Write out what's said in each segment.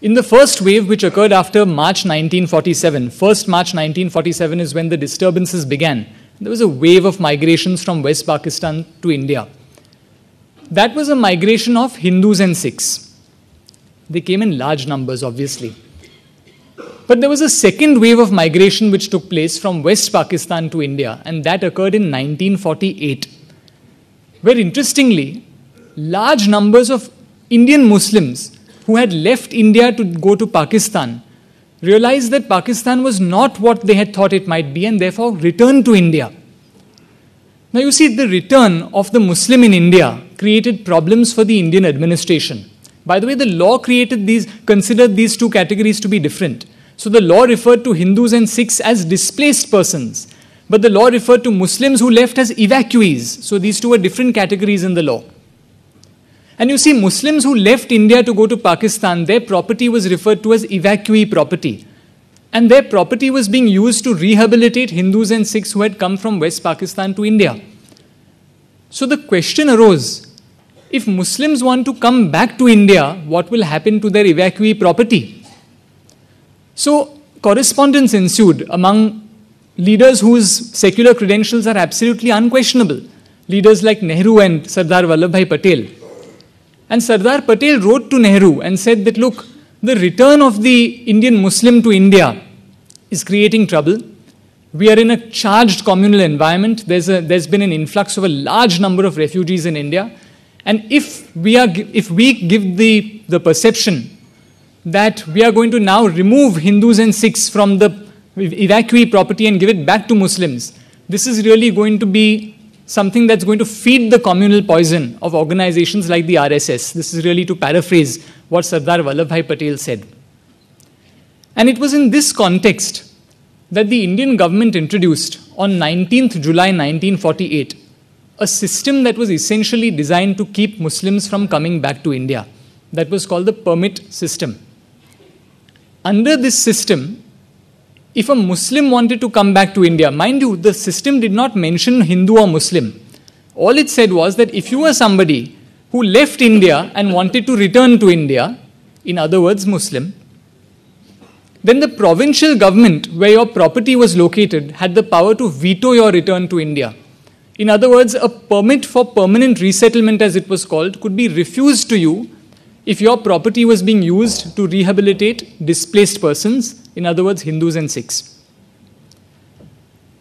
In the first wave, which occurred after March 1947, first March 1947 is when the disturbances began. There was a wave of migrations from West Pakistan to India. That was a migration of Hindus and Sikhs. They came in large numbers, obviously. But there was a second wave of migration which took place from West Pakistan to India, and that occurred in 1948, where interestingly, large numbers of Indian Muslims who had left India to go to Pakistan realized that Pakistan was not what they had thought it might be and therefore returned to India. Now, you see, the return of the Muslim in India created problems for the Indian administration. By the way, the law created these, considered these two categories to be different. So the law referred to Hindus and Sikhs as displaced persons, but the law referred to Muslims who left as evacuees. So these two are different categories in the law. And you see, Muslims who left India to go to Pakistan, their property was referred to as evacuee property. And their property was being used to rehabilitate Hindus and Sikhs who had come from West Pakistan to India. So the question arose if Muslims want to come back to India, what will happen to their evacuee property? So correspondence ensued among leaders whose secular credentials are absolutely unquestionable, leaders like Nehru and Sardar Vallabhbhai Patel. And Sardar Patel wrote to Nehru and said that, look, the return of the Indian Muslim to India is creating trouble. We are in a charged communal environment. There's, a, there's been an influx of a large number of refugees in India. And if we, are, if we give the, the perception that we are going to now remove Hindus and Sikhs from the evacuee property and give it back to Muslims, this is really going to be something that's going to feed the communal poison of organizations like the RSS. This is really to paraphrase what Sardar Vallabhbhai Patel said. And it was in this context that the Indian government introduced on 19th July 1948 a system that was essentially designed to keep Muslims from coming back to India. That was called the permit system. Under this system, if a Muslim wanted to come back to India, mind you, the system did not mention Hindu or Muslim. All it said was that if you were somebody who left India and wanted to return to India, in other words, Muslim, then the provincial government where your property was located had the power to veto your return to India. In other words, a permit for permanent resettlement, as it was called, could be refused to you if your property was being used to rehabilitate displaced persons, in other words, Hindus and Sikhs.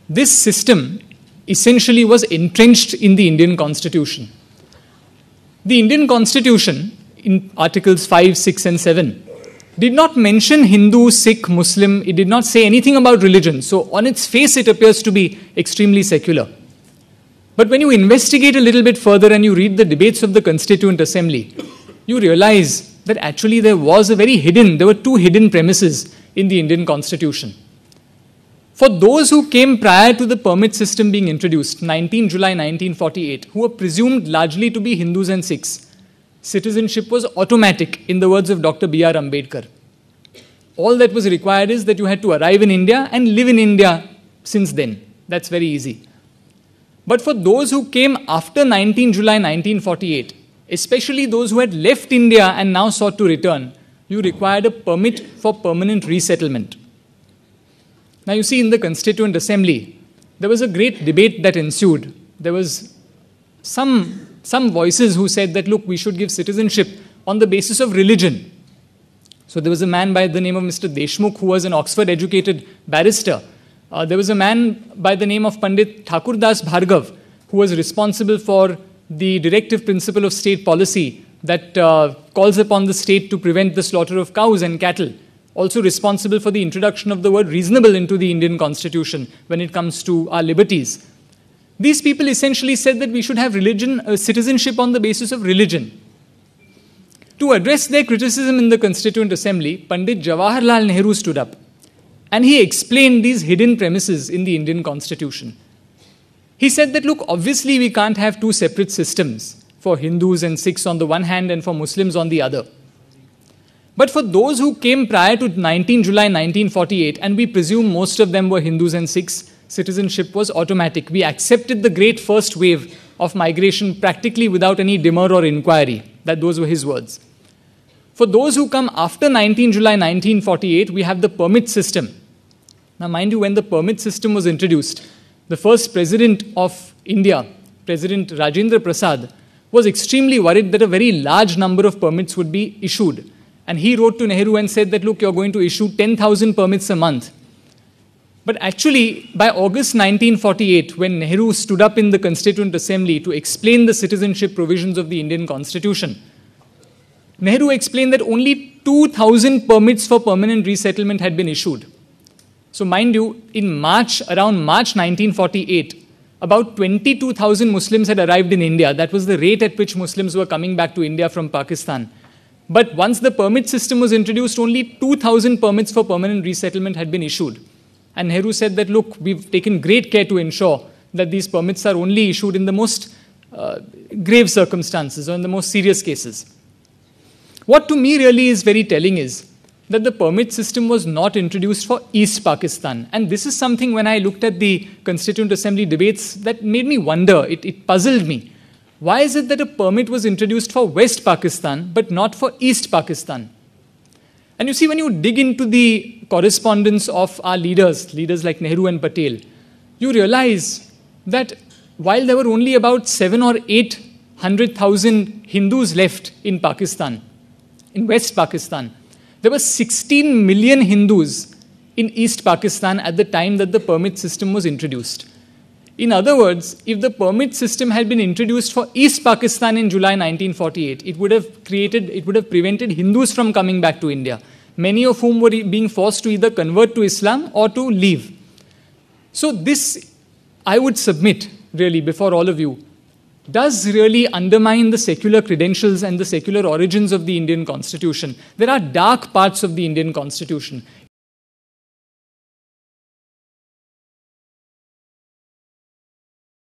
This system essentially was entrenched in the Indian constitution. The Indian constitution, in Articles 5, 6, and 7, did not mention Hindu, Sikh, Muslim, it did not say anything about religion. So, on its face, it appears to be extremely secular. But when you investigate a little bit further and you read the debates of the Constituent Assembly, you realize that actually there was a very hidden, there were two hidden premises in the Indian constitution. For those who came prior to the permit system being introduced, 19 July 1948, who were presumed largely to be Hindus and Sikhs, citizenship was automatic, in the words of Dr. B.R. Ambedkar. All that was required is that you had to arrive in India and live in India since then. That's very easy. But for those who came after 19 July 1948, especially those who had left India and now sought to return, you required a permit for permanent resettlement. Now, you see, in the Constituent Assembly, there was a great debate that ensued. There was some, some voices who said that, look, we should give citizenship on the basis of religion. So there was a man by the name of Mr. Deshmukh, who was an Oxford-educated barrister. Uh, there was a man by the name of Pandit Thakurdas Bhargav, who was responsible for the directive principle of state policy that uh, calls upon the state to prevent the slaughter of cows and cattle, also responsible for the introduction of the word reasonable into the Indian constitution when it comes to our liberties. These people essentially said that we should have religion, uh, citizenship on the basis of religion. To address their criticism in the Constituent Assembly, Pandit Jawaharlal Nehru stood up and he explained these hidden premises in the Indian constitution. He said that, look, obviously we can't have two separate systems for Hindus and Sikhs on the one hand and for Muslims on the other. But for those who came prior to 19 July 1948, and we presume most of them were Hindus and Sikhs, citizenship was automatic. We accepted the great first wave of migration practically without any demur or inquiry. That those were his words. For those who come after 19 July 1948, we have the permit system. Now, mind you, when the permit system was introduced, the first president of India, President Rajendra Prasad, was extremely worried that a very large number of permits would be issued. And he wrote to Nehru and said that, look, you're going to issue 10,000 permits a month. But actually, by August 1948, when Nehru stood up in the Constituent Assembly to explain the citizenship provisions of the Indian Constitution, Nehru explained that only 2,000 permits for permanent resettlement had been issued. So, mind you, in March, around March 1948, about 22,000 Muslims had arrived in India. That was the rate at which Muslims were coming back to India from Pakistan. But once the permit system was introduced, only 2,000 permits for permanent resettlement had been issued. And Nehru said that, look, we've taken great care to ensure that these permits are only issued in the most uh, grave circumstances or in the most serious cases. What to me really is very telling is that the permit system was not introduced for East Pakistan. And this is something when I looked at the Constituent Assembly debates that made me wonder, it, it puzzled me. Why is it that a permit was introduced for West Pakistan but not for East Pakistan? And you see, when you dig into the correspondence of our leaders, leaders like Nehru and Patel, you realize that while there were only about seven or eight hundred thousand Hindus left in Pakistan, in West Pakistan, there were 16 million Hindus in East Pakistan at the time that the permit system was introduced. In other words, if the permit system had been introduced for East Pakistan in July 1948, it would have created, it would have prevented Hindus from coming back to India, many of whom were being forced to either convert to Islam or to leave. So this, I would submit, really, before all of you, does really undermine the secular credentials and the secular origins of the Indian Constitution. There are dark parts of the Indian Constitution.